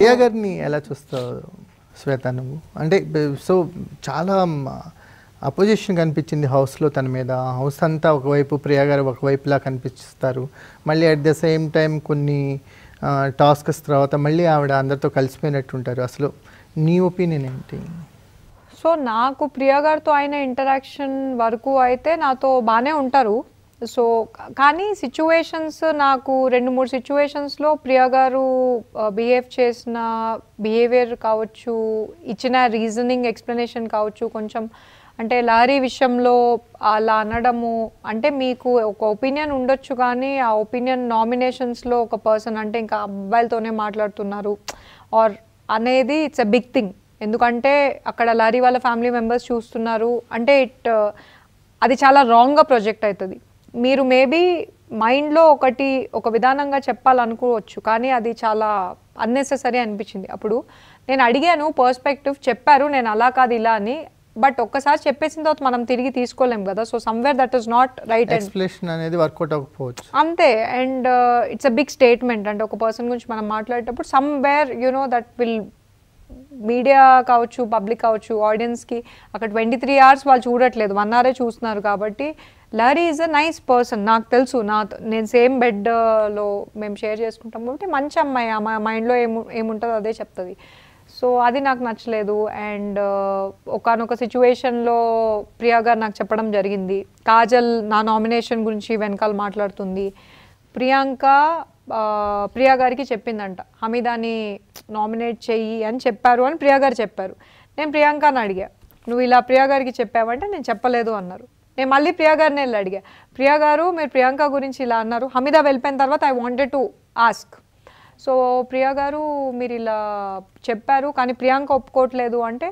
ప్రియా గారిని ఎలా చూస్తావు శ్వేత నువ్వు అంటే సో చాలా అపోజిషన్ కనిపించింది హౌస్లో తన మీద హౌస్ అంతా ఒకవైపు ప్రియాగారు ఒకవైపులా కనిపిస్తారు మళ్ళీ అట్ ద సేమ్ టైం కొన్ని టాస్క్స్ తర్వాత మళ్ళీ ఆవిడ అందరితో కలిసిపోయినట్టు ఉంటారు అసలు నీ ఒపీనియన్ ఏంటి సో నాకు ప్రియాగారితో అయిన ఆయన ఇంటరాక్షన్ వరకు అయితే నాతో బాగానే ఉంటారు సో కానీ సిచ్యువేషన్స్ నాకు రెండు మూడు సిచ్యువేషన్స్లో ప్రియా గారు బిహేవ్ చేసిన బిహేవియర్ కావచ్చు ఇచ్చిన రీజనింగ్ ఎక్స్ప్లెనేషన్ కావచ్చు కొంచెం అంటే లారీ విషయంలో అలా అనడము అంటే మీకు ఒక ఒపీనియన్ ఉండొచ్చు కానీ ఆ ఒపీనియన్ నామినేషన్స్లో ఒక పర్సన్ అంటే ఇంకా అబ్బాయిలతోనే మాట్లాడుతున్నారు ఆర్ అనేది ఇట్స్ ఎ బిగ్ థింగ్ ఎందుకంటే అక్కడ లారీ వాళ్ళ ఫ్యామిలీ మెంబర్స్ చూస్తున్నారు అంటే ఇట్ అది చాలా రాంగ్గా ప్రొజెక్ట్ అవుతుంది మీరు మేబీ మైండ్లో ఒకటి ఒక విధానంగా చెప్పాలనుకోవచ్చు కానీ అది చాలా అన్నెసెసరీ అనిపించింది అప్పుడు నేను అడిగాను పర్స్పెక్టివ్ చెప్పారు నేను అలా కాదు ఇలా అని బట్ ఒక్కసారి చెప్పేసిన తర్వాత మనం తిరిగి తీసుకోలేం కదా so somewhere that is not right explanation అనేది వర్కౌట్ అవ్వకపోవచ్చు అంతే and it's a big statement అంటే ఒక పర్సన్ గురించి మనం మాట్లాడేటప్పుడు somewhere you know that will media కావచ్చు పబ్లిక్ కావచ్చు ఆడియన్స్కి అక్కడ ట్వంటీ త్రీ అవర్స్ వాళ్ళు చూడట్లేదు వన్ అవరే చూస్తున్నారు కాబట్టి Larry is a nice person నాకు తెలుసు నా నేను సేమ్ బెడ్లో uh, మేము షేర్ చేసుకుంటాం కాబట్టి మంచి అమ్మాయి మా మైండ్లో ఏము ఏముంటుందో అదే చెప్తుంది సో అది నాకు నచ్చలేదు అండ్ ఒకనొక సిచ్యువేషన్లో ప్రియా గారు నాకు చెప్పడం జరిగింది కాజల్ నా నామినేషన్ గురించి వెనకాల మాట్లాడుతుంది ప్రియాంక ప్రియా గారికి చెప్పిందంట హమీదాని నామినేట్ చెయ్యి అని చెప్పారు అని ప్రియా గారు చెప్పారు నేను ప్రియాంకని అడిగా నువ్వు ఇలా ప్రియా గారికి చెప్పావంటే నేను చెప్పలేదు అన్నారు నేను మళ్ళీ ప్రియా గారిని వెళ్ళి అడిగా ప్రియా గారు మీరు ప్రియాంక గురించి ఇలా అన్నారు హమీదా వెళ్ళిపోయిన తర్వాత I wanted to ask so Priya garu మీరు ఇలా చెప్పారు కానీ ప్రియాంక ఒప్పుకోవట్లేదు అంటే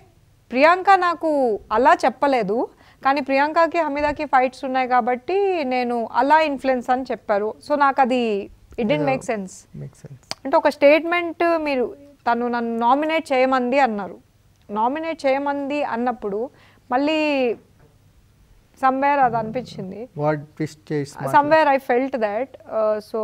ప్రియాంక నాకు అలా చెప్పలేదు కానీ ప్రియాంకకి హమీదాకి ఫైట్స్ ఉన్నాయి కాబట్టి నేను అలా ఇన్ఫ్లుయెన్స్ అని చెప్పారు సో నాకు అది ఇట్ డి మేక్ సెన్స్ అంటే ఒక స్టేట్మెంట్ మీరు తను నన్ను నామినేట్ చేయమంది అన్నారు నామినేట్ చేయమంది అన్నప్పుడు మళ్ళీ somewhere అది అనిపించింది వాట్ ట్విస్ట్ చేసి somewhere I felt that so